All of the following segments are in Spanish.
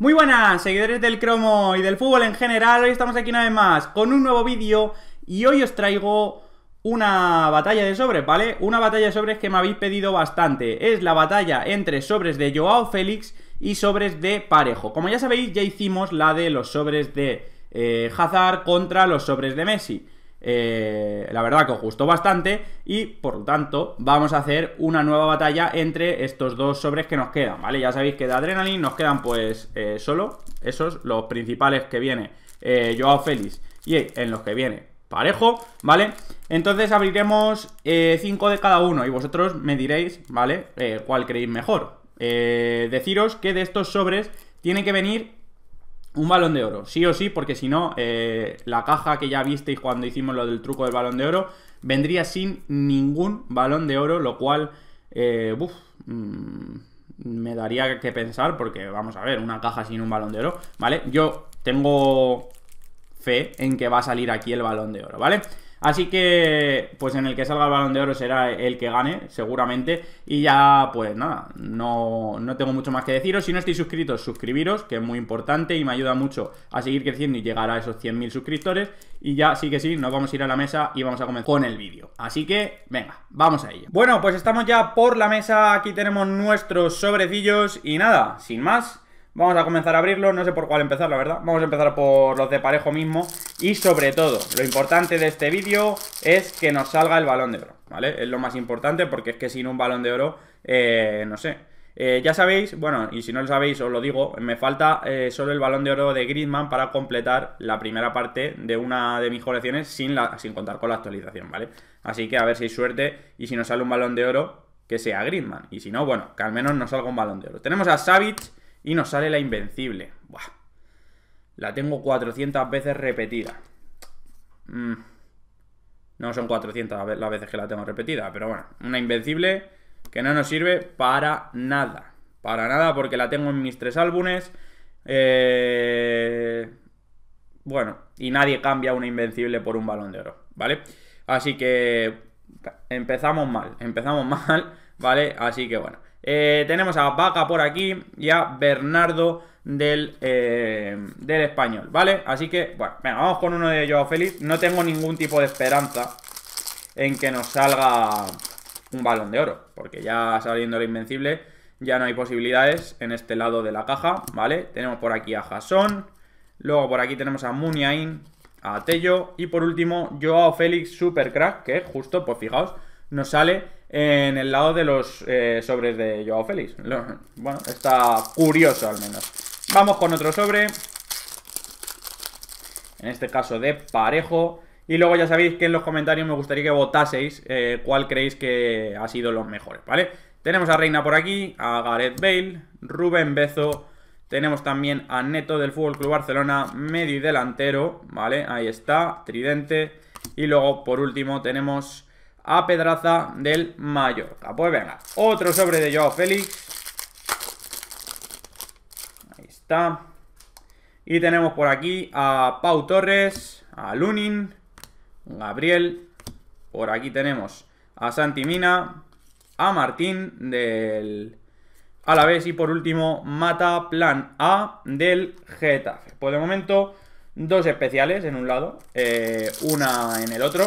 Muy buenas, seguidores del cromo y del fútbol en general, hoy estamos aquí una vez más con un nuevo vídeo y hoy os traigo una batalla de sobres, ¿vale? Una batalla de sobres que me habéis pedido bastante, es la batalla entre sobres de Joao Félix y sobres de Parejo. Como ya sabéis, ya hicimos la de los sobres de eh, Hazard contra los sobres de Messi. Eh, la verdad que os gustó bastante y por lo tanto vamos a hacer una nueva batalla entre estos dos sobres que nos quedan, ¿vale? Ya sabéis que de Adrenaline nos quedan pues eh, solo esos, los principales que viene eh, Joao Félix y en los que viene Parejo, ¿vale? Entonces abriremos 5 de cada uno y vosotros me diréis, ¿vale? ¿Cuál creéis mejor? deciros que de estos sobres tiene que venir un balón de oro, sí o sí, porque si no, eh, la caja que ya visteis cuando hicimos lo del truco del balón de oro vendría sin ningún balón de oro, lo cual, eh, mm, me daría que pensar, porque vamos a ver, una caja sin un balón de oro, ¿vale? Yo tengo fe en que va a salir aquí el balón de oro, ¿vale? vale Así que, pues en el que salga el balón de oro será el que gane, seguramente. Y ya, pues nada, no, no tengo mucho más que deciros. Si no estáis suscritos, suscribiros, que es muy importante y me ayuda mucho a seguir creciendo y llegar a esos 100.000 suscriptores. Y ya, sí que sí, nos vamos a ir a la mesa y vamos a comenzar con el vídeo. Así que, venga, vamos a ello. Bueno, pues estamos ya por la mesa. Aquí tenemos nuestros sobrecillos y nada, sin más... Vamos a comenzar a abrirlo, no sé por cuál empezar, la verdad. Vamos a empezar por los de parejo mismo. Y sobre todo, lo importante de este vídeo es que nos salga el balón de oro, ¿vale? Es lo más importante porque es que sin un balón de oro, eh, no sé. Eh, ya sabéis, bueno, y si no lo sabéis os lo digo, me falta eh, solo el balón de oro de Griezmann para completar la primera parte de una de mis colecciones sin, sin contar con la actualización, ¿vale? Así que a ver si hay suerte y si nos sale un balón de oro, que sea Griezmann. Y si no, bueno, que al menos nos salga un balón de oro. Tenemos a Savage y nos sale la invencible. Buah. La tengo 400 veces repetida. Mm. No son 400 las veces que la tengo repetida, pero bueno, una invencible que no nos sirve para nada. Para nada porque la tengo en mis tres álbumes. Eh, bueno, y nadie cambia una invencible por un balón de oro, ¿vale? Así que empezamos mal, empezamos mal, ¿vale? Así que bueno. Eh, tenemos a Vaca por aquí y a Bernardo del, eh, del español, ¿vale? Así que, bueno, vamos con uno de Joao Félix. No tengo ningún tipo de esperanza en que nos salga un balón de oro, porque ya saliendo lo invencible ya no hay posibilidades en este lado de la caja, ¿vale? Tenemos por aquí a Jason, luego por aquí tenemos a Muniain, a Tello y por último Joao Félix Supercrack, que justo, pues fijaos, nos sale en el lado de los eh, sobres de Joao Félix. bueno, está curioso al menos. Vamos con otro sobre. En este caso de parejo. Y luego ya sabéis que en los comentarios me gustaría que votaseis eh, cuál creéis que ha sido los mejores, ¿vale? Tenemos a Reina por aquí, a Gareth Bale, Rubén Bezo, tenemos también a Neto del Fútbol Club Barcelona, medio y delantero, ¿vale? Ahí está, tridente. Y luego, por último, tenemos a Pedraza del Mallorca. Pues venga, otro sobre de Joao Félix. Ahí está. Y tenemos por aquí a Pau Torres, a Lunin, Gabriel. Por aquí tenemos a Santi Mina, a Martín del Alavés y por último Mata Plan A del Getafe. Pues de momento dos especiales en un lado, eh, una en el otro.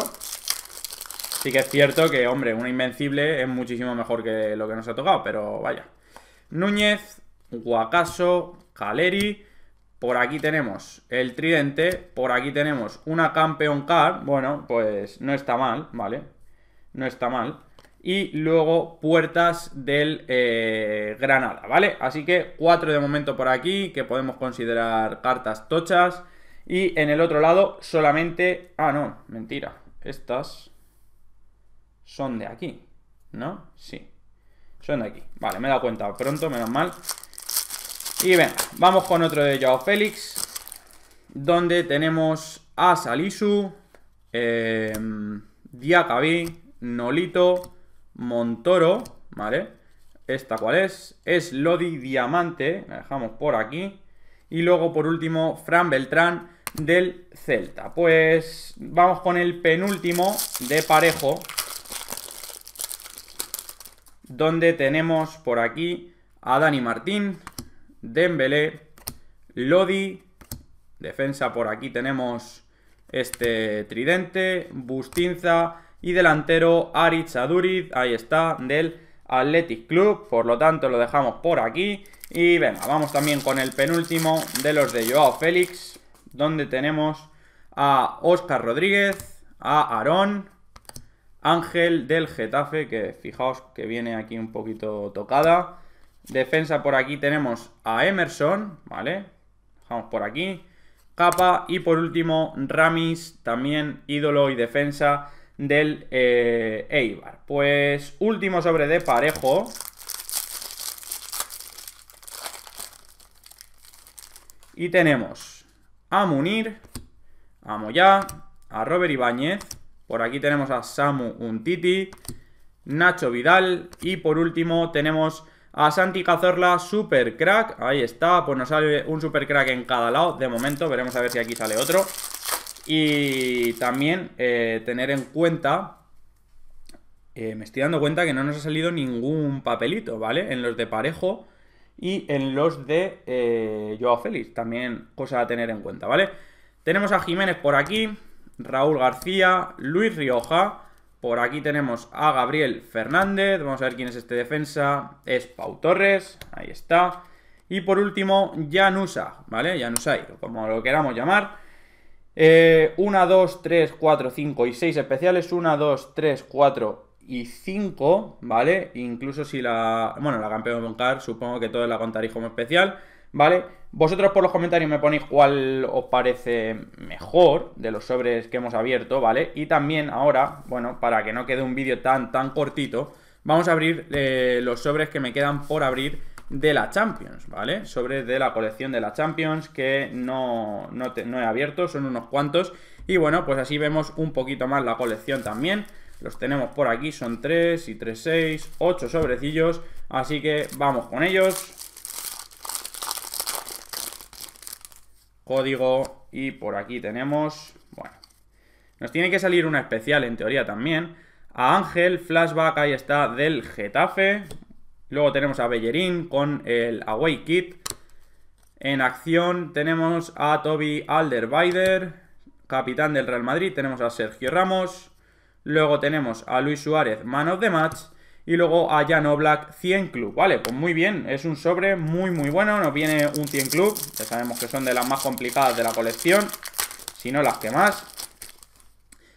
Sí que es cierto que, hombre, una invencible es muchísimo mejor que lo que nos ha tocado, pero vaya. Núñez, Guacaso, Caleri. Por aquí tenemos el tridente. Por aquí tenemos una Campeón Card. Bueno, pues no está mal, ¿vale? No está mal. Y luego puertas del eh, Granada, ¿vale? Así que cuatro de momento por aquí que podemos considerar cartas tochas. Y en el otro lado solamente... Ah, no, mentira. Estas son de aquí, ¿no? Sí, son de aquí. Vale, me he dado cuenta pronto, menos mal. Y venga, vamos con otro de Joao Félix, donde tenemos a Salisu, eh, em, Diacabí, Nolito, Montoro, ¿vale? ¿Esta cuál es? Es Lodi Diamante, la dejamos por aquí. Y luego, por último, Fran Beltrán del Celta. Pues vamos con el penúltimo de parejo, donde tenemos por aquí a Dani Martín, Dembélé, Lodi, defensa por aquí tenemos este tridente, Bustinza y delantero Aritz ahí está, del Athletic Club, por lo tanto lo dejamos por aquí. Y venga, vamos también con el penúltimo de los de Joao Félix, donde tenemos a Oscar Rodríguez, a Aarón, Ángel del Getafe, que fijaos que viene aquí un poquito tocada. Defensa por aquí tenemos a Emerson, ¿vale? Vamos por aquí. Capa y por último Ramis, también ídolo y defensa del eh, Eibar. Pues último sobre de parejo. Y tenemos a Munir, a Moyá, a Robert Ibáñez, por aquí tenemos a Samu Untiti, Nacho Vidal y por último tenemos a Santi Cazorla, super crack. Ahí está, pues nos sale un super crack en cada lado de momento. Veremos a ver si aquí sale otro. Y también eh, tener en cuenta... Eh, me estoy dando cuenta que no nos ha salido ningún papelito, ¿vale? En los de Parejo y en los de eh, Joao Félix. También cosa a tener en cuenta, ¿vale? Tenemos a Jiménez por aquí. Raúl García, Luis Rioja. Por aquí tenemos a Gabriel Fernández. Vamos a ver quién es este defensa. Es Pau Torres. Ahí está. Y por último, Janusa, ¿vale? Janusai, como lo queramos llamar. 1, 2, 3, 4, 5 y 6 especiales. 1, 2, 3, 4 y 5, ¿vale? Incluso si la... Bueno, la campeón Moncar, supongo que todos la contaréis como especial, ¿vale? Vosotros por los comentarios me ponéis cuál os parece mejor de los sobres que hemos abierto, ¿vale? Y también ahora, bueno, para que no quede un vídeo tan, tan cortito, vamos a abrir eh, los sobres que me quedan por abrir de la Champions, ¿vale? Sobres de la colección de la Champions que no, no, no he abierto, son unos cuantos. Y bueno, pues así vemos un poquito más la colección también. Los tenemos por aquí, son 3 y 3, 6, 8 sobrecillos. Así que vamos con ellos. código y por aquí tenemos, bueno, nos tiene que salir una especial en teoría también, a Ángel, flashback, ahí está, del Getafe, luego tenemos a Bellerín con el Away Kit, en acción tenemos a Toby Alderweider, capitán del Real Madrid, tenemos a Sergio Ramos, luego tenemos a Luis Suárez, man of the match, y luego a Llano Black 100 Club. Vale, pues muy bien. Es un sobre muy, muy bueno. Nos viene un 100 Club. Ya sabemos que son de las más complicadas de la colección. Si no las que más.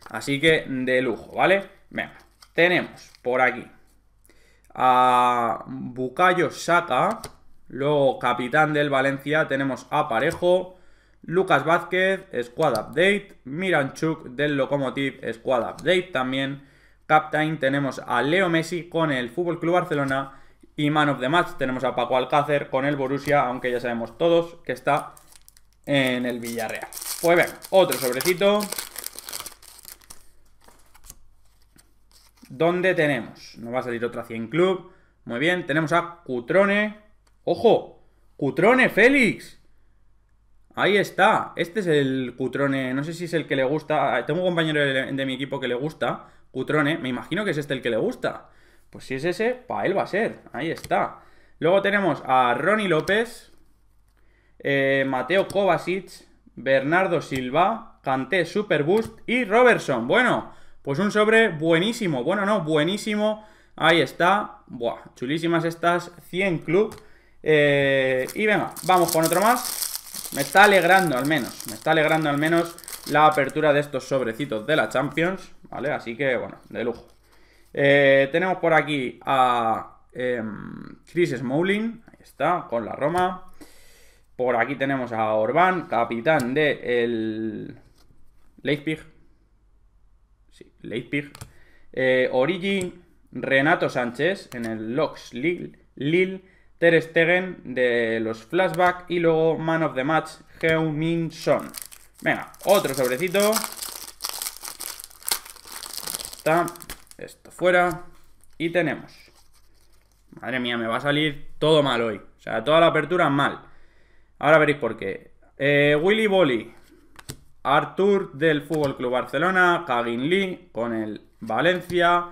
Así que de lujo, ¿vale? Venga, tenemos por aquí a Bucayo Saka Luego, capitán del Valencia, tenemos a Parejo. Lucas Vázquez, Squad Update. Miranchuk del Locomotive, Squad Update también. Captain tenemos a Leo Messi con el Fútbol Club Barcelona y Man of the Match tenemos a Paco Alcácer con el Borussia, aunque ya sabemos todos que está en el Villarreal. Pues bien, otro sobrecito. ¿Dónde tenemos? Nos va a salir otra 100 Club. Muy bien, tenemos a Cutrone. ¡Ojo! ¡Cutrone, Félix! Ahí está. Este es el Cutrone. No sé si es el que le gusta. Tengo un compañero de mi equipo que le gusta. Cutrone, me imagino que es este el que le gusta. Pues si es ese, para él va a ser. Ahí está. Luego tenemos a Ronnie López, eh, Mateo Kovacic, Bernardo Silva, Kanté Superboost y Robertson. Bueno, pues un sobre buenísimo. Bueno, no, buenísimo. Ahí está. Buah, chulísimas estas 100 club. Eh, y venga, vamos con otro más. Me está alegrando al menos. Me está alegrando al menos la apertura de estos sobrecitos de la Champions. Así que, bueno, de lujo. Eh, tenemos por aquí a em, Chris Smolin ahí está, con la Roma. Por aquí tenemos a Orbán, capitán de el Leipzig. Sí, Leipzig. Eh, Origi, Renato Sánchez en el Lox Lil, Ter Stegen de los Flashback y luego Man of the Match, Heung-Min Son. Venga, otro sobrecito esto fuera y tenemos. Madre mía, me va a salir todo mal hoy. O sea, toda la apertura mal. Ahora veréis por qué. Eh, Willy Boli Artur del Fútbol Club Barcelona, Kagin Lee con el Valencia,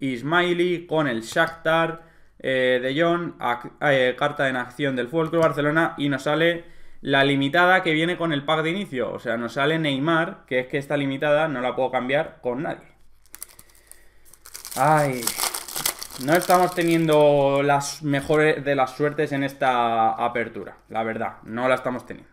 Ismaili con el Shakhtar, eh, De Jong, eh, carta en acción del Fútbol Club Barcelona y nos sale la limitada que viene con el pack de inicio. O sea, nos sale Neymar, que es que esta limitada no la puedo cambiar con nadie. Ay, no estamos teniendo las mejores de las suertes en esta apertura, la verdad, no la estamos teniendo.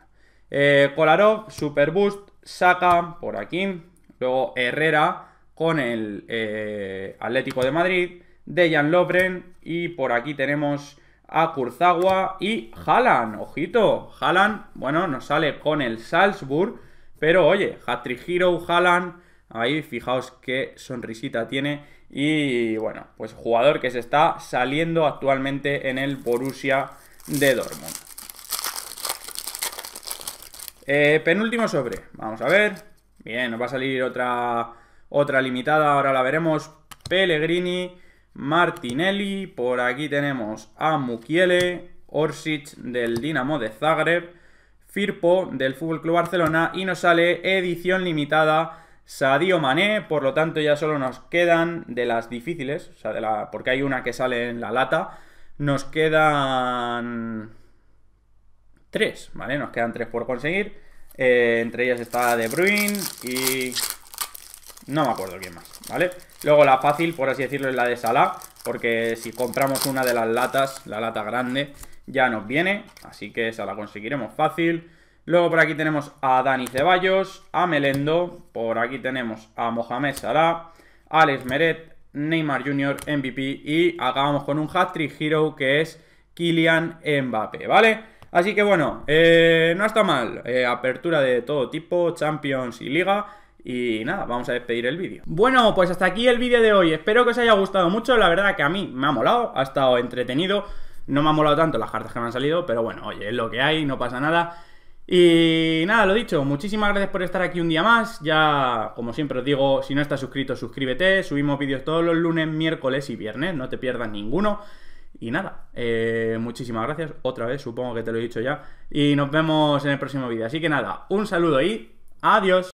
Eh, Kolarov, Super Boost, Saca por aquí, luego Herrera con el eh, Atlético de Madrid, Dejan Lobren y por aquí tenemos a Kurzawa y Haaland, ojito, Haaland, bueno, nos sale con el Salzburg, pero oye, Hattrick Hero, Haaland, ahí fijaos qué sonrisita tiene y bueno, pues jugador que se está saliendo actualmente en el Borussia de Dortmund. Eh, penúltimo sobre, vamos a ver. Bien, nos va a salir otra, otra limitada, ahora la veremos. Pellegrini, Martinelli, por aquí tenemos a Mukiele, Orsic del Dinamo de Zagreb, Firpo del Fútbol Club Barcelona y nos sale edición limitada Sadio Mané, por lo tanto ya solo nos quedan de las difíciles, o sea, de la, porque hay una que sale en la lata, nos quedan tres, ¿vale? Nos quedan tres por conseguir, eh, entre ellas está De Bruin y no me acuerdo quién más, ¿vale? Luego la fácil, por así decirlo, es la de Salah, porque si compramos una de las latas, la lata grande, ya nos viene, así que esa la conseguiremos fácil. Luego por aquí tenemos a Dani Ceballos, a Melendo, por aquí tenemos a Mohamed Salah, Alex Meret, Neymar Jr., MVP y acabamos con un hat-trick hero que es Kylian Mbappé, ¿vale? Así que bueno, eh, no está mal, eh, apertura de todo tipo, Champions y Liga... Y nada, vamos a despedir el vídeo. Bueno, pues hasta aquí el vídeo de hoy. Espero que os haya gustado mucho. La verdad que a mí me ha molado, ha estado entretenido. No me ha molado tanto las cartas que me han salido, pero bueno, oye, es lo que hay, no pasa nada. Y nada, lo dicho, muchísimas gracias por estar aquí un día más. Ya, como siempre os digo, si no estás suscrito, suscríbete. Subimos vídeos todos los lunes, miércoles y viernes, no te pierdas ninguno. Y nada, eh, muchísimas gracias otra vez, supongo que te lo he dicho ya. Y nos vemos en el próximo vídeo. Así que nada, un saludo y adiós.